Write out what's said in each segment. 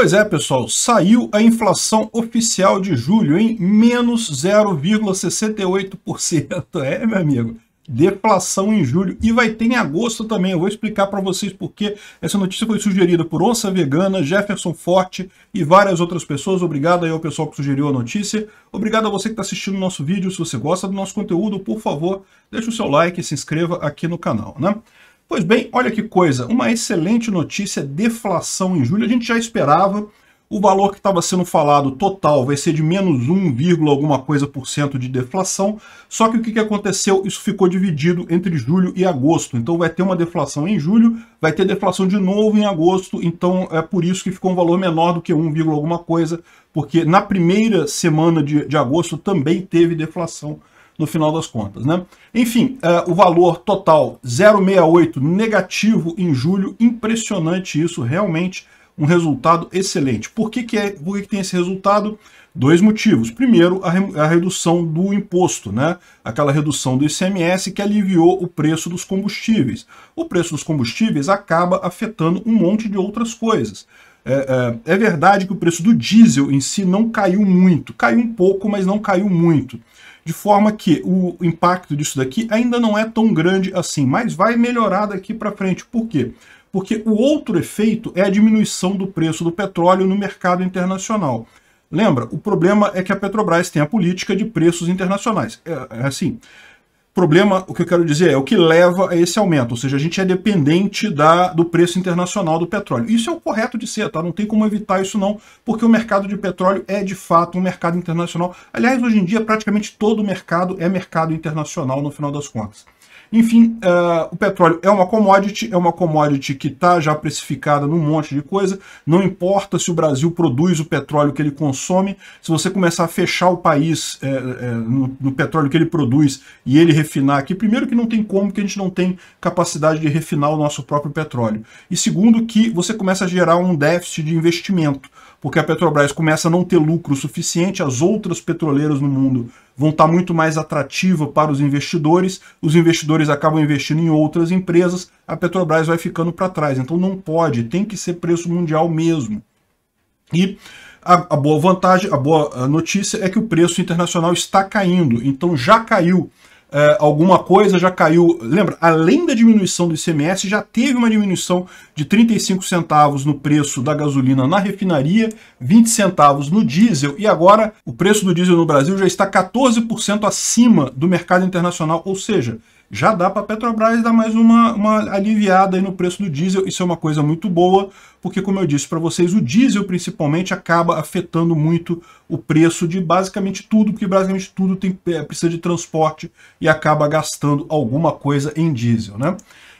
Pois é, pessoal, saiu a inflação oficial de julho em menos 0,68%. É, meu amigo, deflação em julho e vai ter em agosto também. Eu vou explicar para vocês porque essa notícia foi sugerida por Onça Vegana, Jefferson Forte e várias outras pessoas. Obrigado aí ao pessoal que sugeriu a notícia. Obrigado a você que está assistindo o nosso vídeo. Se você gosta do nosso conteúdo, por favor, deixe o seu like e se inscreva aqui no canal, né? Pois bem, olha que coisa, uma excelente notícia, deflação em julho, a gente já esperava, o valor que estava sendo falado total vai ser de menos 1, alguma coisa por cento de deflação, só que o que, aconteceu? Isso ficou dividido entre julho e agosto, então vai ter uma deflação em julho, vai ter deflação de novo em agosto, então é por isso que ficou um valor menor do que 1, alguma coisa, porque na primeira semana de, de agosto também teve deflação, no final das contas. Né? Enfim, uh, o valor total 0,68 negativo em julho, impressionante isso, realmente um resultado excelente. Por que, que, é, por que, que tem esse resultado? Dois motivos. Primeiro, a, re, a, redução do imposto, né? aquela redução do ICMS que aliviou o preço dos combustíveis. O preço dos combustíveis acaba afetando um monte de outras coisas. É, é, é verdade que o preço do diesel em si não caiu muito, caiu um pouco, mas não caiu muito de forma que o impacto disso daqui ainda não é tão grande assim, mas vai melhorar daqui para frente. Por quê? Porque o outro efeito é a diminuição do preço do petróleo no mercado internacional. Lembra, o problema é que a Petrobras tem a política de preços internacionais. É, é assim, problema, o que eu quero dizer, é o que leva a esse aumento, ou seja, a gente é dependente da, do preço internacional do petróleo. Isso é o correto de ser, tá? Não tem como evitar isso não, porque o mercado de petróleo é de fato um mercado internacional. Aliás, hoje em dia praticamente todo mercado é mercado internacional no final das contas. Enfim, uh, o petróleo é uma commodity, é uma commodity que está já precificada num monte de coisa. Não importa se o Brasil produz o petróleo que ele consome, se você começar a fechar o país é, é, no, no petróleo que ele produz e ele refinar aqui, primeiro que não tem como, que a gente não tem capacidade de refinar o nosso próprio petróleo. E segundo que você começa a gerar um déficit de investimento, porque a Petrobras começa a não ter lucro suficiente, as outras petroleiras no mundo vão estar muito mais atrativa para os investidores, os investidores acabam investindo em outras empresas, a Petrobras vai ficando para trás. Então não pode, tem que ser preço mundial mesmo. E a, a, boa vantagem, a boa eh, notícia é que o preço internacional está caindo. Então já caiu uh, alguma coisa já caiu. Lembra, além da diminuição do ICMS, já teve uma diminuição de 35 centavos no preço da gasolina na refinaria, 20 centavos no diesel, e agora o preço do diesel no Brasil já está 14% acima do mercado internacional, ou seja, já dá para a Petrobras dar mais uma, uma aliviada no preço do diesel. Isso é uma coisa muito boa, porque, como eu disse para vocês, o diesel principalmente acaba afetando muito o preço de basicamente tudo, porque basicamente tudo tem, é, precisa de transporte e acaba gastando alguma coisa em diesel. Né?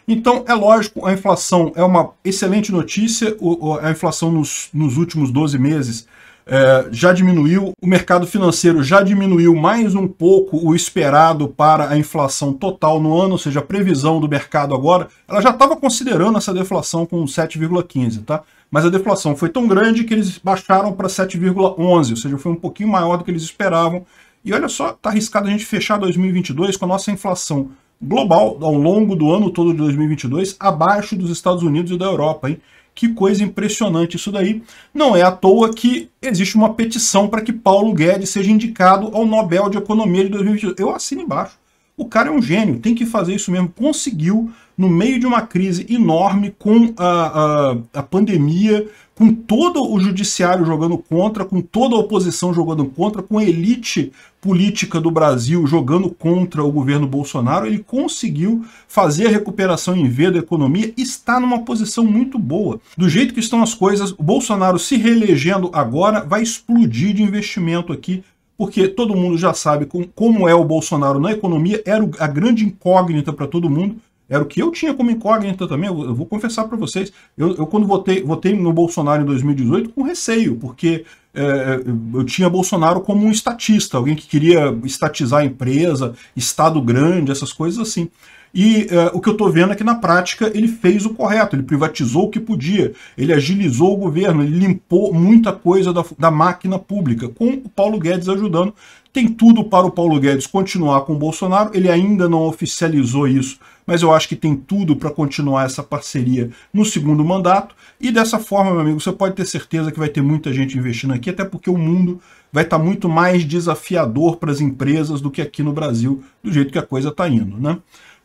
Então, é lógico, a inflação é uma excelente notícia, a inflação nos, nos últimos 12 meses é, já diminuiu, o mercado financeiro já diminuiu mais um pouco o esperado para a inflação total no ano, ou seja, a previsão do mercado agora, ela já estava considerando essa deflação com 7,15, tá? Mas a deflação foi tão grande que eles baixaram para 7,11, ou seja, foi um pouquinho maior do que eles esperavam. E olha só, está arriscado a gente fechar 2022 com a nossa inflação global ao longo do ano todo de 2022 abaixo dos Estados Unidos e da Europa, hein? Que coisa impressionante isso daí. Não é à toa que existe uma petição para que Paulo Guedes seja indicado ao Nobel de Economia de 2022. Eu assino embaixo. O cara é um gênio, tem que fazer isso mesmo. Conseguiu no meio de uma crise enorme com a, a, a pandemia, com todo o judiciário jogando contra, com toda a oposição jogando contra, com a elite política do Brasil jogando contra o governo Bolsonaro, ele conseguiu fazer a recuperação em V da economia e está numa posição muito boa. Do jeito que estão as coisas, o Bolsonaro se reelegendo agora vai explodir de investimento aqui porque todo mundo já sabe como é o Bolsonaro na economia, era a grande incógnita para todo mundo. Era o que eu tinha como incógnita também, eu, vou confessar para vocês. Eu, eu, quando votei, votei no Bolsonaro em 2018 com receio, porque é, eu tinha Bolsonaro como um estatista, alguém que queria estatizar a empresa, Estado grande, essas coisas assim. E uh, o que eu estou vendo é que na prática ele fez o correto, ele privatizou o que podia, ele agilizou o governo, ele limpou muita coisa da, da máquina pública, com o Paulo Guedes ajudando. Tem tudo para o Paulo Guedes continuar com o Bolsonaro, ele ainda não oficializou isso, mas eu acho que tem tudo para continuar essa parceria no segundo mandato. E dessa forma, meu amigo, você pode ter certeza que vai ter muita gente investindo aqui, até porque o mundo vai estar tá muito mais desafiador para as empresas do que aqui no Brasil, do jeito que a coisa está indo, né?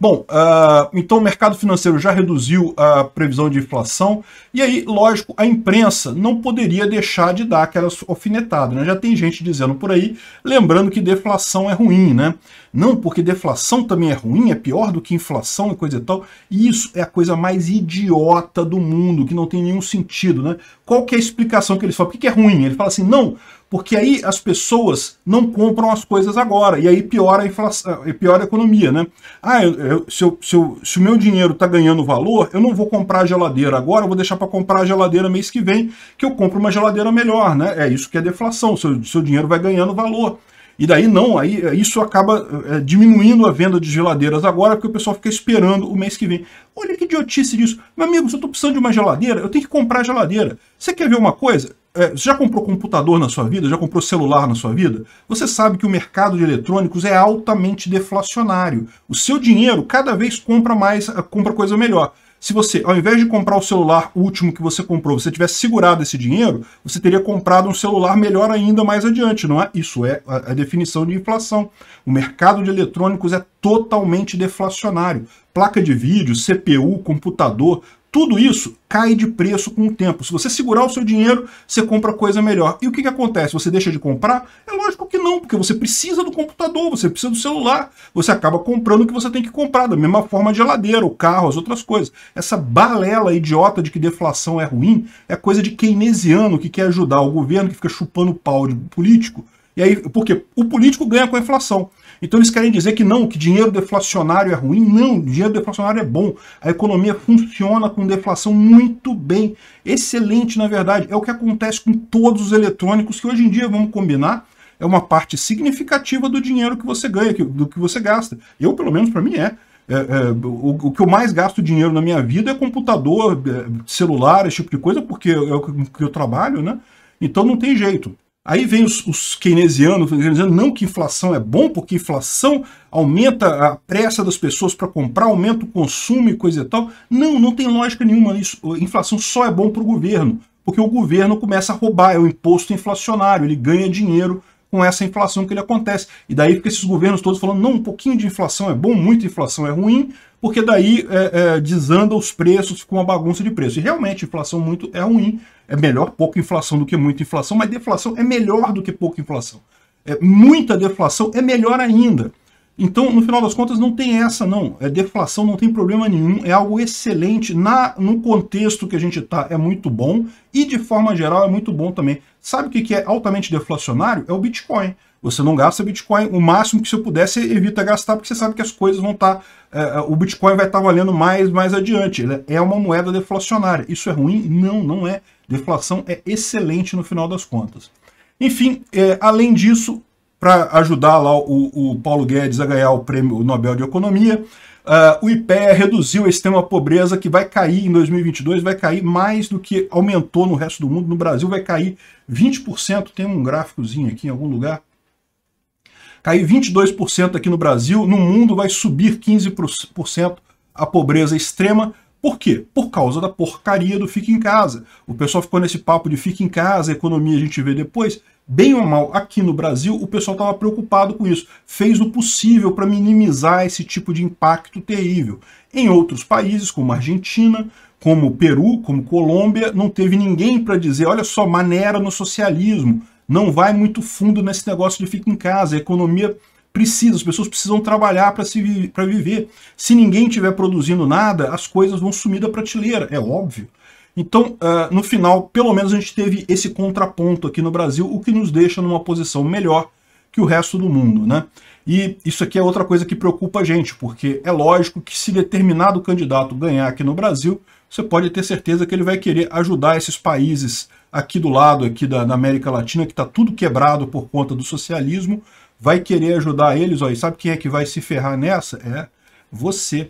Bom, uh, então o mercado financeiro já reduziu a previsão de inflação, e aí, lógico, a imprensa não poderia deixar de dar aquela alfinetada, né? Já tem gente dizendo por aí, lembrando que deflação é ruim, né? Não, porque deflação também é ruim, é pior do que inflação e coisa e tal. E isso é a coisa mais idiota do mundo, que não tem nenhum sentido, né? Qual que é a explicação que eles falam? Por que, que é ruim? Ele fala assim, não, porque aí as pessoas não compram as coisas agora, e aí piora a inflação, eh, piora a economia, né? Ah, eu, eu, se, eu, se, se, o meu dinheiro está ganhando valor, eu não vou comprar a geladeira agora, eu vou deixar para comprar a geladeira mês que vem, que eu compro uma geladeira melhor, né? É isso que é deflação, seu, seu dinheiro vai ganhando valor. E daí não, aí é, isso acaba é, diminuindo a venda de geladeiras agora, porque o pessoal fica esperando o mês que vem. Olha que idiotice disso. Meu amigo, se eu estou precisando de uma geladeira, eu tenho que comprar geladeira. Você quer ver uma coisa? É, você já comprou computador na sua vida? Já comprou celular na sua vida? Você sabe que o mercado de eletrônicos é altamente deflacionário. O seu dinheiro cada vez compra mais, compra coisa melhor se você, ao invés de comprar o celular último que você comprou, você tivesse segurado esse dinheiro, você teria comprado um celular melhor ainda mais adiante, não é? Isso é a, a definição de inflação. O mercado de eletrônicos é totalmente deflacionário. Placa de vídeo, CPU, computador, tudo isso cai de preço com o tempo. Se você segurar o seu dinheiro, você compra coisa melhor. E o que, que acontece? Você deixa de comprar? É lógico que não, porque você precisa do computador, você precisa do celular. Você acaba comprando o que você tem que comprar, da mesma forma a geladeira, o carro, as outras coisas. Essa balela idiota de que deflação é ruim é coisa de keynesiano que quer ajudar o governo, que fica chupando pau de político. E aí, porque o político ganha com a inflação. Então eles querem dizer que não, que dinheiro deflacionário é ruim. Não, dinheiro deflacionário é bom. A economia funciona com deflação muito bem. Excelente, na verdade. É o que acontece com todos os eletrônicos que hoje em dia, vamos combinar, é uma parte significativa do dinheiro que você ganha, do que você gasta. Eu, pelo menos, para mim é. É, é, o, o, que eu mais gasto dinheiro na minha vida é computador, é, celular, esse tipo de coisa, porque é o que eu trabalho, né? Então não tem jeito. Aí vem os, os keynesianos, dizendo não que inflação é bom, porque inflação aumenta a pressa das pessoas para comprar, aumenta o consumo e coisa e tal. Não, não tem lógica nenhuma isso. Inflação só é bom para o governo, porque o governo começa a roubar, é o imposto inflacionário, ele ganha dinheiro com essa inflação que ele acontece. E daí fica esses governos todos falando, não, um pouquinho de inflação é bom, muita inflação é ruim, porque daí é, é, desanda os preços, fica uma bagunça de preço. E realmente, inflação muito é ruim, é melhor pouca inflação do que muita inflação, mas deflação é melhor do que pouca inflação. É, muita deflação é melhor ainda. Então, no final das contas, não tem essa, não. É deflação, não tem problema nenhum. É algo excelente. Na, no contexto que a gente está, é muito bom. E, de forma geral, é muito bom também. Sabe o que, é altamente deflacionário? É o Bitcoin. Você não gasta Bitcoin. O máximo que você pudesse, evita gastar, porque você sabe que as coisas vão estar... Tá, é, é, o Bitcoin vai estar tá valendo mais mais adiante. Ele é uma moeda deflacionária. Isso é ruim? Não, não é. Deflação é excelente no final das contas. Enfim, é, além disso, para ajudar lá o, o, Paulo Guedes a ganhar o prêmio Nobel de Economia. Uh, o IPEA reduziu a extrema pobreza que vai cair em 2022, vai cair mais do que aumentou no resto do mundo. No Brasil vai cair 20%. Tem um gráficozinho aqui em algum lugar cair 22% aqui no Brasil, no mundo vai subir 15% a pobreza extrema. Por quê? Por causa da porcaria do fique em casa. O pessoal ficou nesse papo de fique em casa, economia a gente vê depois. Bem ou mal, aqui no Brasil, o pessoal estava preocupado com isso, fez o possível para minimizar esse tipo de impacto terrível. Em outros países, como Argentina, como Peru, como Colômbia, não teve ninguém para dizer, olha só, maneira no socialismo, não vai muito fundo nesse negócio de fica em casa, a economia precisa, as pessoas precisam trabalhar para viver. Se ninguém estiver produzindo nada, as coisas vão sumir da prateleira, é óbvio. Então, uh, no final, pelo menos a gente teve esse contraponto aqui no Brasil, o que nos deixa numa posição melhor que o resto do mundo, né? E isso aqui é outra coisa que preocupa a gente, porque é lógico que se determinado candidato ganhar aqui no Brasil, você pode ter certeza que ele vai querer ajudar esses países aqui do lado, aqui da, da América Latina, que está tudo quebrado por conta do socialismo, vai querer ajudar eles, ó, e sabe quem é que vai se ferrar nessa? É você.